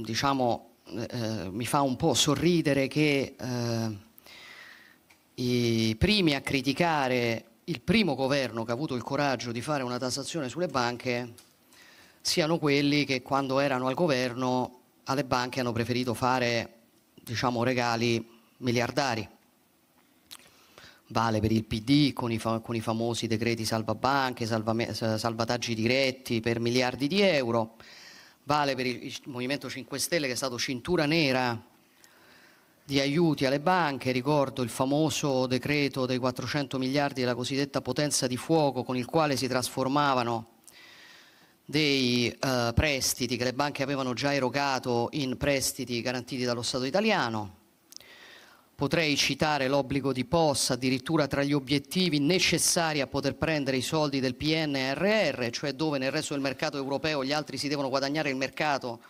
diciamo, eh, mi fa un po' sorridere che eh, i primi a criticare il primo governo che ha avuto il coraggio di fare una tassazione sulle banche siano quelli che quando erano al governo alle banche hanno preferito fare diciamo, regali miliardari. Vale per il PD con i, fa con i famosi decreti salvabanche, salvataggi diretti per miliardi di euro vale per il Movimento 5 Stelle che è stato cintura nera di aiuti alle banche, ricordo il famoso decreto dei 400 miliardi della cosiddetta potenza di fuoco con il quale si trasformavano dei eh, prestiti che le banche avevano già erogato in prestiti garantiti dallo Stato italiano. Potrei citare l'obbligo di POS addirittura tra gli obiettivi necessari a poter prendere i soldi del PNRR, cioè dove nel resto del mercato europeo gli altri si devono guadagnare il mercato